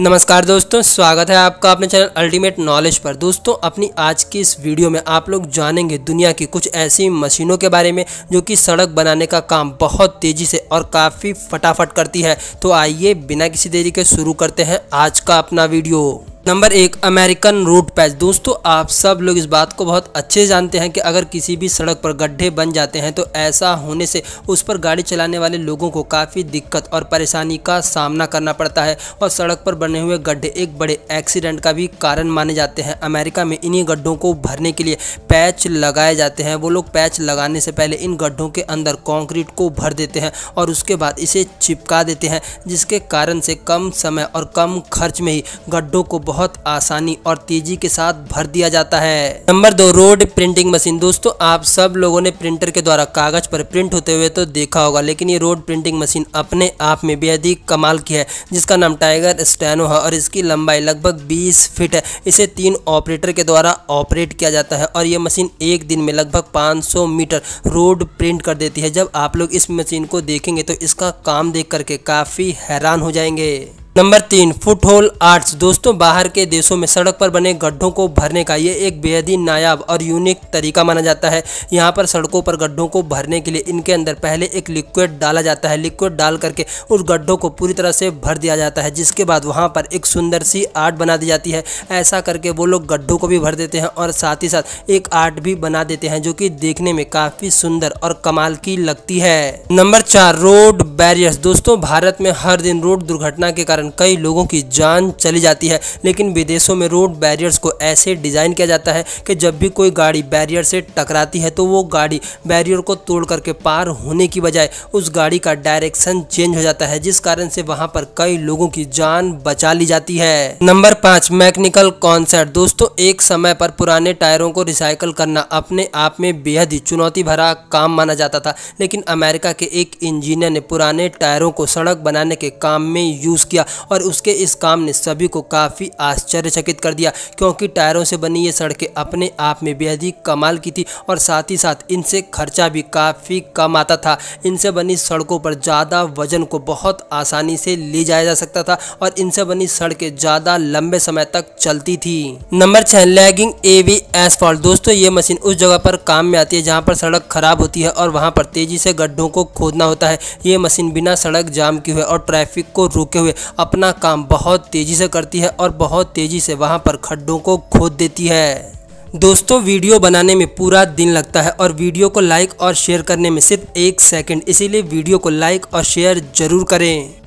नमस्कार दोस्तों स्वागत है आपका अपने चैनल अल्टीमेट नॉलेज पर दोस्तों अपनी आज की इस वीडियो में आप लोग जानेंगे दुनिया की कुछ ऐसी मशीनों के बारे में जो कि सड़क बनाने का काम बहुत तेज़ी से और काफ़ी फटाफट करती है तो आइए बिना किसी देरी के शुरू करते हैं आज का अपना वीडियो नंबर एक अमेरिकन रूट पैच दोस्तों आप सब लोग इस बात को बहुत अच्छे जानते हैं कि अगर किसी भी सड़क पर गड्ढे बन जाते हैं तो ऐसा होने से उस पर गाड़ी चलाने वाले लोगों को काफ़ी दिक्कत और परेशानी का सामना करना पड़ता है और सड़क पर बने हुए गड्ढे एक बड़े एक्सीडेंट का भी कारण माने जाते हैं अमेरिका में इन्हीं गड्ढों को भरने के लिए पैच लगाए जाते हैं वो लोग पैच लगाने से पहले इन गड्ढों के अंदर कॉन्क्रीट को भर देते हैं और उसके बाद इसे चिपका देते हैं जिसके कारण से कम समय और कम खर्च में ही गड्ढों को बहुत आसानी और तेजी के साथ भर दिया जाता है नंबर दो रोड प्रिंटिंग मशीन दोस्तों आप सब लोगों ने प्रिंटर के द्वारा कागज पर प्रिंट होते हुए तो देखा होगा लेकिन ये रोड प्रिंटिंग मशीन अपने आप में बेहद कमाल की है जिसका नाम टाइगर स्टैनो है और इसकी लंबाई लगभग बीस फिट है इसे तीन ऑपरेटर के द्वारा ऑपरेट किया जाता है और ये मशीन एक दिन में लगभग पाँच मीटर रोड प्रिंट कर देती है जब आप लोग इस मशीन को देखेंगे तो इसका काम देख करके काफ़ी हैरान हो जाएंगे नंबर तीन फुट होल आर्ट्स दोस्तों बाहर के देशों में सड़क पर बने गड्ढों को भरने का ये एक बेहद ही नायाब और यूनिक तरीका माना जाता है यहाँ पर सड़कों पर गड्ढों को भरने के लिए इनके अंदर पहले एक लिक्विड डाला जाता है लिक्विड डाल करके उस गड्ढों को पूरी तरह से भर दिया जाता है जिसके बाद वहाँ पर एक सुंदर सी आर्ट बना दी जाती है ऐसा करके वो लोग गड्ढों को भी भर देते हैं और साथ ही साथ एक आर्ट भी बना देते हैं जो कि देखने में काफ़ी सुंदर और कमाल की लगती है नंबर चार रोड बैरियर्स दोस्तों भारत में हर दिन रोड दुर्घटना के कारण कारण कई लोगों की जान चली जाती है लेकिन विदेशों में रोड बैरियर्स को ऐसे डिज़ाइन किया जाता है कि जब भी कोई गाड़ी बैरियर से टकराती है तो वो गाड़ी बैरियर को तोड़ करके पार होने की बजाय उस गाड़ी का डायरेक्शन चेंज हो जाता है जिस कारण से वहाँ पर कई लोगों की जान बचा ली जाती है नंबर पाँच मैकेनिकल कॉन्सर्ट दोस्तों एक समय पर पुराने टायरों को रिसाइकल करना अपने आप में बेहद ही चुनौती भरा काम माना जाता था लेकिन अमेरिका के एक इंजीनियर ने पुराने टायरों को सड़क बनाने के काम में यूज़ किया और उसके इस काम ने सभी को काफ़ी आश्चर्यचकित कर दिया क्योंकि टायरों से बनी ये सड़कें अपने आप में बेहद ही कमाल की थी और साथ ही साथ इनसे खर्चा भी काफ़ी कम आता था इनसे बनी सड़कों पर ज़्यादा वजन को बहुत आसानी से ले जाया जा सकता था और इनसे बनी सड़कें ज़्यादा लंबे समय तक चलती थी नंबर छः लैगिंग ए वी एसफॉल्ट दोस्तों ये मशीन उस जगह पर काम में आती है जहाँ पर सड़क खराब होती है और वहाँ पर तेज़ी से गड्ढों को खोदना होता है ये मशीन बिना सड़क जाम की हुए और ट्रैफिक को रोके हुए अपना काम बहुत तेज़ी से करती है और बहुत तेज़ी से वहाँ पर खड्डों को खोद देती है दोस्तों वीडियो बनाने में पूरा दिन लगता है और वीडियो को लाइक और शेयर करने में सिर्फ एक सेकंड इसीलिए वीडियो को लाइक और शेयर ज़रूर करें